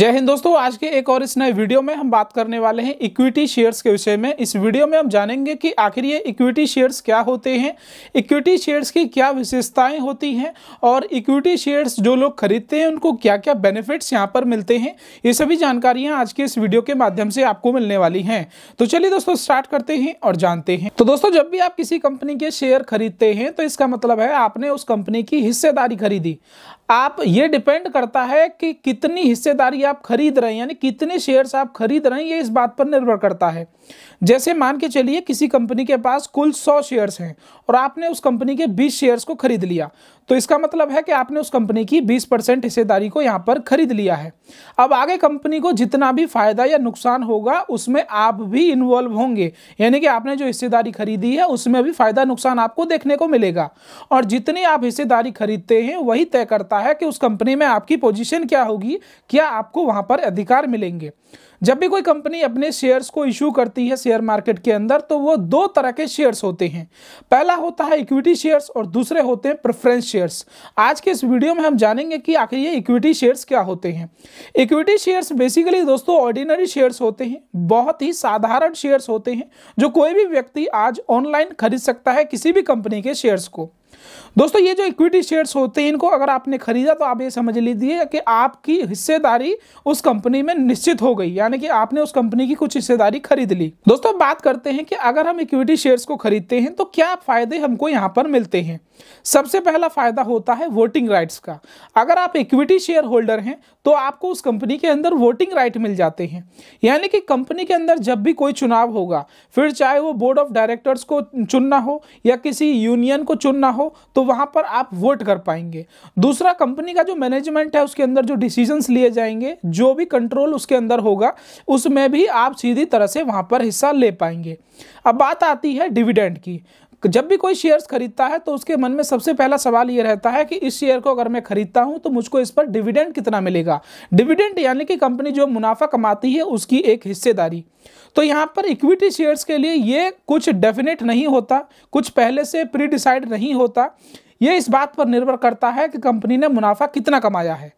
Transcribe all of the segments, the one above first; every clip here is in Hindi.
जय हिंद दोस्तों आज के एक और इस नए वीडियो में हम बात करने वाले हैं इक्विटी शेयर्स के विषय में इस वीडियो में हम जानेंगे कि आखिर ये इक्विटी शेयर्स क्या होते हैं इक्विटी शेयर्स की क्या विशेषताएं होती हैं और इक्विटी शेयर्स जो लोग खरीदते हैं उनको क्या क्या बेनिफिट्स यहाँ पर मिलते हैं ये सभी जानकारियाँ आज के इस वीडियो के माध्यम से आपको मिलने वाली हैं तो चलिए दोस्तों स्टार्ट करते हैं और जानते हैं तो दोस्तों जब भी आप किसी कंपनी के शेयर खरीदते हैं तो इसका मतलब है आपने उस कंपनी की हिस्सेदारी खरीदी आप ये डिपेंड करता है कि कितनी हिस्सेदारी आप खरीद रहे हैं यानी कितने शेयर्स आप खरीद रहे हैं ये इस बात पर निर्भर करता है जैसे मान के चलिए किसी कंपनी के पास कुल सौ शेयर्स हैं और आपने उस कंपनी के बीस शेयर्स को खरीद लिया तो इसका मतलब है कि आपने उस कंपनी की बीस परसेंट हिस्सेदारी को यहाँ पर खरीद लिया है अब आगे कंपनी को जितना भी फायदा या नुकसान होगा उसमें आप भी इन्वॉल्व होंगे यानी कि आपने जो हिस्सेदारी खरीदी है उसमें भी फायदा नुकसान आपको देखने को मिलेगा और जितनी आप हिस्सेदारी खरीदते हैं वही तय करता रहा है कि उस कंपनी में आपकी पोजीशन क्या होगी क्या आपको वहां पर अधिकार मिलेंगे जब भी कोई कंपनी अपने शेयर्स को इशू करती है शेयर मार्केट के अंदर तो वो दो तरह के शेयर्स होते हैं पहला होता है इक्विटी शेयर्स और दूसरे होते हैं प्रेफरेंस शेयर्स आज के इस वीडियो में हम जानेंगे कि आखिर ये इक्विटी शेयर्स क्या होते हैं इक्विटी शेयर्स बेसिकली दोस्तों ऑर्डिनरी शेयर्स होते हैं बहुत ही साधारण शेयर्स होते हैं जो कोई भी व्यक्ति आज ऑनलाइन खरीद सकता है किसी भी कंपनी के शेयर्स को दोस्तों ये जो इक्विटी शेयर्स होते हैं इनको अगर आपने खरीदा तो आप ये समझ लीजिए कि आपकी हिस्सेदारी उस कंपनी में निश्चित हो गई यानी कि आपने उस कंपनी की कुछ हिस्सेदारी खरीद ली दोस्तों बात करते हैं कि अगर हम इक्विटी शेयर्स को खरीदते हैं तो क्या फायदे हमको यहाँ पर मिलते हैं सबसे पहला फायदा होता है वोटिंग राइट्स का अगर आप इक्विटी शेयर होल्डर हैं तो आपको उस कंपनी के अंदर वोटिंग राइट मिल जाते हैं यानी कि कंपनी के अंदर जब भी कोई चुनाव होगा फिर चाहे वो बोर्ड ऑफ डायरेक्टर्स को चुनना हो या किसी यूनियन को चुनना हो तो वहाँ पर आप वोट कर पाएंगे दूसरा कंपनी का जो मैनेजमेंट है उसके अंदर जो डिसीजंस लिए जाएंगे जो भी कंट्रोल उसके अंदर होगा उसमें भी आप सीधी तरह से वहाँ पर हिस्सा ले पाएंगे अब बात आती है डिविडेंड की जब भी कोई शेयर्स खरीदता है तो उसके मन में सबसे पहला सवाल ये रहता है कि इस शेयर को अगर मैं खरीदता हूं तो मुझको इस पर डिविडेंड कितना मिलेगा डिविडेंड यानी कि कंपनी जो मुनाफा कमाती है उसकी एक हिस्सेदारी तो यहाँ पर इक्विटी शेयर्स के लिए ये कुछ डेफिनेट नहीं होता कुछ पहले से प्री डिसाइड नहीं होता ये इस बात पर निर्भर करता है कि कंपनी ने मुनाफा कितना कमाया है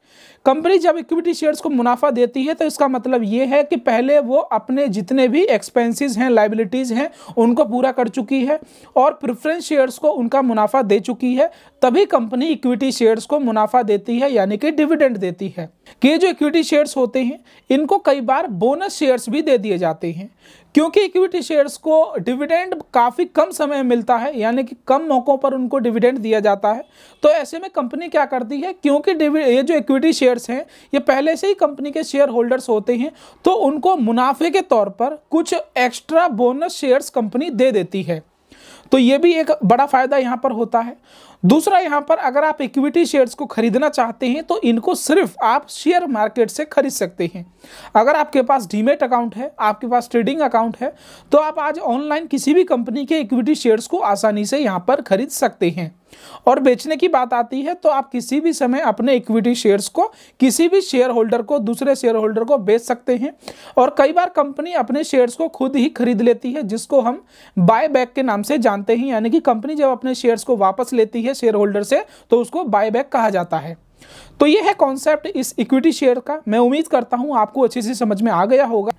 कंपनी जब इक्विटी शेयर्स को मुनाफा देती है तो इसका मतलब ये है कि पहले वो अपने जितने भी एक्सपेंसेस हैं लाइबिलिटीज़ हैं उनको पूरा कर चुकी है और प्रिफ्रेंस शेयर्स को उनका मुनाफा दे चुकी है तभी कंपनी इक्विटी शेयर्स को मुनाफा देती है यानी कि डिविडेंड देती है कि जो इक्विटी शेयर्स होते हैं इनको कई बार बोनस शेयर्स भी दे दिए जाते हैं क्योंकि इक्विटी शेयर्स को डिविडेंड काफ़ी कम समय में मिलता है यानी कि कम मौक़ों पर उनको डिविडेंड दिया जाता है तो ऐसे में कंपनी क्या करती है क्योंकि ये जो इक्विटी शेयर्स हैं ये पहले से ही कंपनी के शेयर होल्डर्स होते हैं तो उनको मुनाफे के तौर पर कुछ एक्स्ट्रा बोनस शेयर्स कंपनी दे देती है तो ये भी एक बड़ा फ़ायदा यहाँ पर होता है दूसरा यहाँ पर अगर आप इक्विटी शेयर्स को खरीदना चाहते हैं तो इनको सिर्फ आप शेयर मार्केट से खरीद सकते हैं अगर आपके पास डीमेट अकाउंट है आपके पास ट्रेडिंग अकाउंट है तो आप आज ऑनलाइन किसी भी कंपनी के इक्विटी शेयर्स को आसानी से यहाँ पर खरीद सकते हैं और बेचने की बात आती है तो आप किसी भी समय अपने इक्विटी शेयर्स को किसी भी शेयर होल्डर को दूसरे शेयर होल्डर को बेच सकते हैं और कई बार कंपनी अपने शेयर्स को खुद ही खरीद लेती है जिसको हम बाय बैक के नाम से जानते हैं यानी कि कंपनी जब अपने शेयर्स को वापस लेती है शेयर होल्डर से तो उसको बाय बैक कहा जाता है तो ये है कॉन्सेप्ट इस इक्विटी शेयर का मैं उम्मीद करता हूँ आपको अच्छे से समझ में आ गया होगा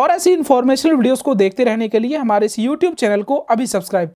और ऐसी इन्फॉर्मेशनल वीडियोस को देखते रहने के लिए हमारे इस यूट्यूब चैनल को अभी सब्सक्राइब